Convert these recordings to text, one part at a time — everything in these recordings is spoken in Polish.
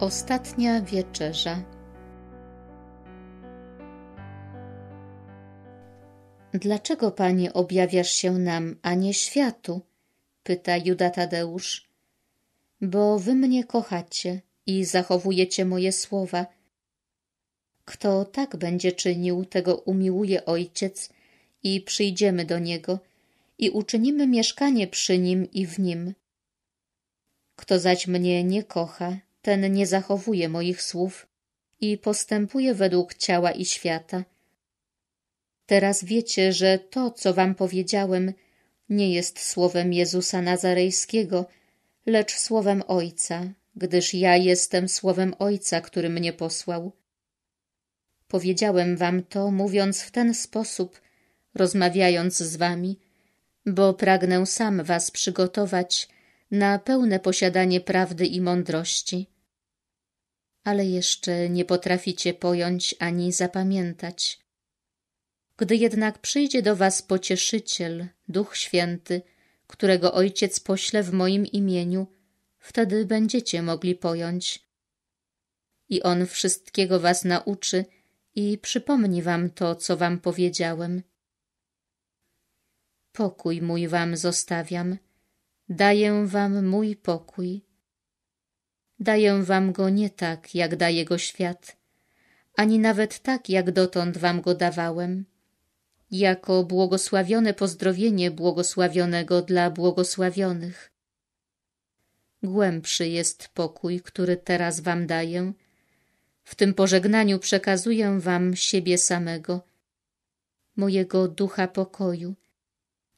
Ostatnia wieczerza. Dlaczego, panie, objawiasz się nam, a nie światu? pyta Juda Tadeusz. Bo wy mnie kochacie i zachowujecie moje słowa. Kto tak będzie czynił, tego umiłuje ojciec i przyjdziemy do niego i uczynimy mieszkanie przy nim i w nim. Kto zaś mnie nie kocha, ten nie zachowuje moich słów i postępuje według ciała i świata. Teraz wiecie, że to, co wam powiedziałem, nie jest słowem Jezusa Nazarejskiego, lecz słowem Ojca, gdyż ja jestem słowem Ojca, który mnie posłał. Powiedziałem wam to, mówiąc w ten sposób, rozmawiając z wami, bo pragnę sam was przygotować na pełne posiadanie prawdy i mądrości ale jeszcze nie potraficie pojąć ani zapamiętać. Gdy jednak przyjdzie do was pocieszyciel, Duch Święty, którego Ojciec pośle w moim imieniu, wtedy będziecie mogli pojąć. I On wszystkiego was nauczy i przypomni wam to, co wam powiedziałem. Pokój mój wam zostawiam, daję wam mój pokój. Daję wam go nie tak, jak daje go świat, ani nawet tak, jak dotąd wam go dawałem. Jako błogosławione pozdrowienie błogosławionego dla błogosławionych. Głębszy jest pokój, który teraz wam daję. W tym pożegnaniu przekazuję wam siebie samego, mojego ducha pokoju,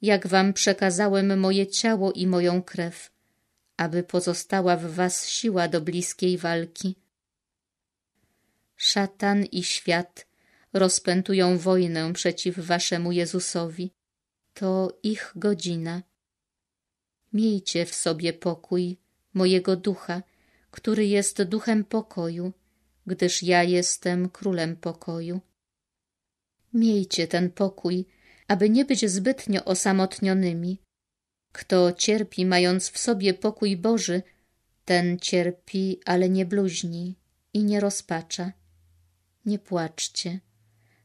jak wam przekazałem moje ciało i moją krew aby pozostała w was siła do bliskiej walki. Szatan i świat rozpętują wojnę przeciw waszemu Jezusowi. To ich godzina. Miejcie w sobie pokój mojego ducha, który jest duchem pokoju, gdyż ja jestem królem pokoju. Miejcie ten pokój, aby nie być zbytnio osamotnionymi, kto cierpi, mając w sobie pokój Boży, ten cierpi, ale nie bluźni i nie rozpacza. Nie płaczcie.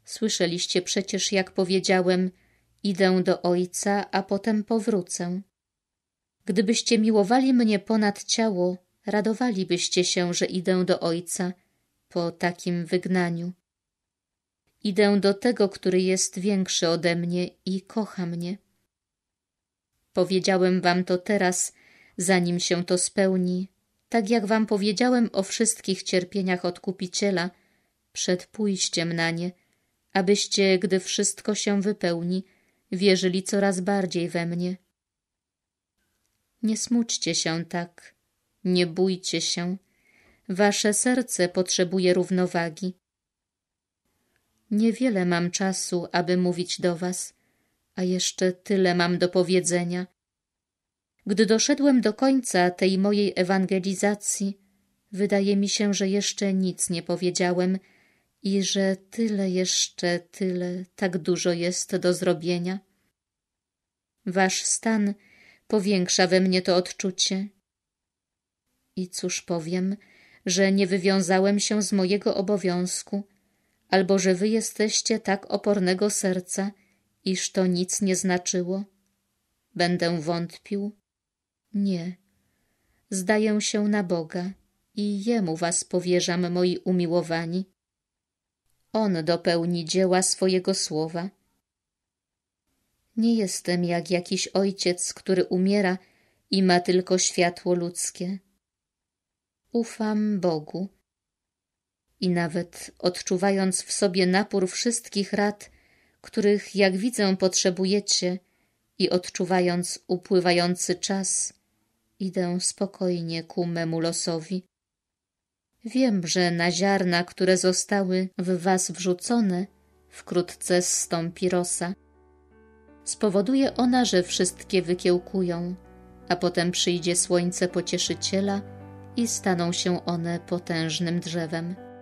Słyszeliście przecież, jak powiedziałem, idę do Ojca, a potem powrócę. Gdybyście miłowali mnie ponad ciało, radowalibyście się, że idę do Ojca po takim wygnaniu. Idę do Tego, który jest większy ode mnie i kocha mnie. Powiedziałem wam to teraz, zanim się to spełni, tak jak wam powiedziałem o wszystkich cierpieniach Odkupiciela przed pójściem na nie, abyście, gdy wszystko się wypełni, wierzyli coraz bardziej we mnie. Nie smućcie się tak, nie bójcie się, wasze serce potrzebuje równowagi. Niewiele mam czasu, aby mówić do was, a jeszcze tyle mam do powiedzenia. Gdy doszedłem do końca tej mojej ewangelizacji, wydaje mi się, że jeszcze nic nie powiedziałem i że tyle jeszcze, tyle, tak dużo jest do zrobienia. Wasz stan powiększa we mnie to odczucie. I cóż powiem, że nie wywiązałem się z mojego obowiązku, albo że wy jesteście tak opornego serca – Iż to nic nie znaczyło? Będę wątpił? Nie. Zdaję się na Boga i Jemu was powierzam, moi umiłowani. On dopełni dzieła swojego słowa. Nie jestem jak jakiś ojciec, który umiera i ma tylko światło ludzkie. Ufam Bogu. I nawet odczuwając w sobie napór wszystkich rad, których, jak widzę, potrzebujecie i odczuwając upływający czas, idę spokojnie ku memu losowi. Wiem, że na ziarna, które zostały w was wrzucone, wkrótce zstąpi rosa. Spowoduje ona, że wszystkie wykiełkują, a potem przyjdzie słońce pocieszyciela i staną się one potężnym drzewem.